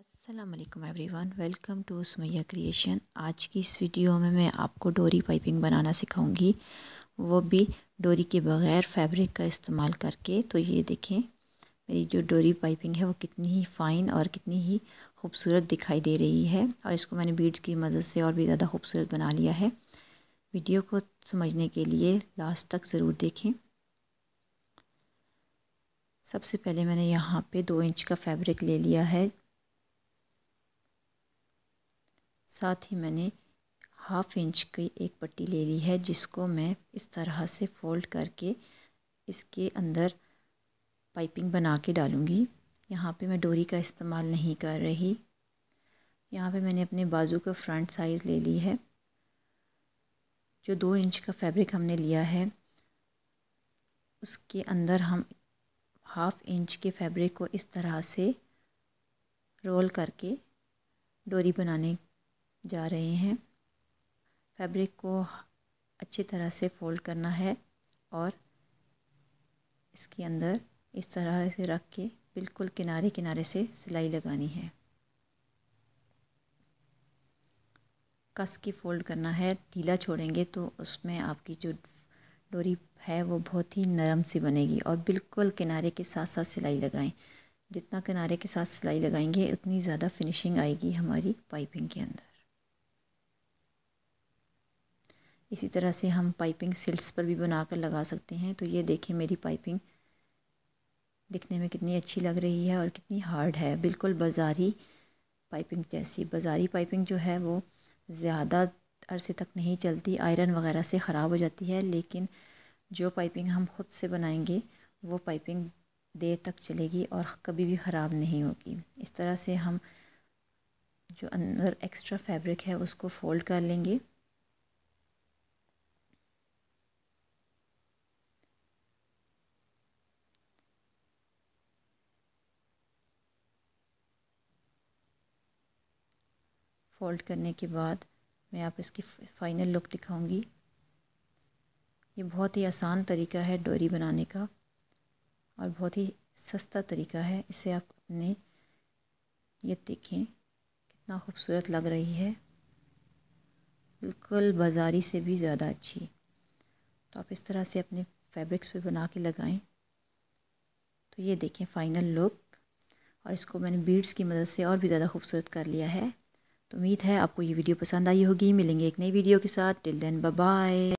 Aslam everyone welcome to Sumaiya creation आज की इस वीडियो में मैं आपको डोरी पाइपिंग बनाना सिखाऊंगी वो भी डोरी के बग़ैर फैब्रिक का इस्तेमाल करके तो ये देखें मेरी जो डोरी पाइपिंग है वो कितनी ही फ़ाइन और कितनी ही खूबसूरत दिखाई दे रही है और इसको मैंने बीड्स की मदद से और भी ज़्यादा खूबसूरत बना लिया है वीडियो को समझने के लिए लास्ट तक ज़रूर देखें सबसे पहले मैंने यहाँ पे दो इंच का फैब्रिक ले लिया है साथ ही मैंने हाफ इंच की एक पट्टी ले ली है जिसको मैं इस तरह से फोल्ड करके इसके अंदर पाइपिंग बना के डालूँगी यहाँ पे मैं डोरी का इस्तेमाल नहीं कर रही यहाँ पे मैंने अपने बाजू का फ्रंट साइज़ ले ली है जो दो इंच का फैब्रिक हमने लिया है उसके अंदर हम हाफ़ इंच के फैब्रिक को इस तरह से रोल करके डोरी बनाने जा रहे हैं फैब्रिक को अच्छी तरह से फोल्ड करना है और इसके अंदर इस तरह से रख के बिल्कुल किनारे किनारे से सिलाई लगानी है कस की फ़ोल्ड करना है ढीला छोड़ेंगे तो उसमें आपकी जो डोरी है वो बहुत ही नरम सी बनेगी और बिल्कुल किनारे के साथ साथ सिलाई लगाएं जितना किनारे के साथ सिलाई लगाएंगे उतनी ज़्यादा फिनिशिंग आएगी हमारी पाइपिंग के अंदर इसी तरह से हम पाइपिंग सिल्स पर भी बना कर लगा सकते हैं तो ये देखें मेरी पाइपिंग दिखने में कितनी अच्छी लग रही है और कितनी हार्ड है बिल्कुल बाज़ारी पाइपिंग जैसी बाज़ारी पाइपिंग जो है वो ज़्यादा अरसे तक नहीं चलती आयरन वगैरह से ख़राब हो जाती है लेकिन जो पाइपिंग हम ख़ुद से बनाएंगे वो पाइपिंग देर तक चलेगी और कभी भी ख़राब नहीं होगी इस तरह से हम जो अंदर एक्स्ट्रा फैब्रिक है उसको फ़ोल्ड कर लेंगे फ़ोल्ड करने के बाद मैं आप इसकी फ़ाइनल लुक दिखाऊंगी ये बहुत ही आसान तरीका है डोरी बनाने का और बहुत ही सस्ता तरीका है इसे आप अपने ये देखें कितना खूबसूरत लग रही है बिल्कुल बाजारी से भी ज़्यादा अच्छी तो आप इस तरह से अपने फैब्रिक्स पे बना के लगाएं तो ये देखें फ़ाइनल लुक और इसको मैंने बीड्स की मदद से और भी ज़्यादा खूबसूरत कर लिया है तो उम्मीद है आपको ये वीडियो पसंद आई होगी मिलेंगे एक नई वीडियो के साथ टिल देन बाय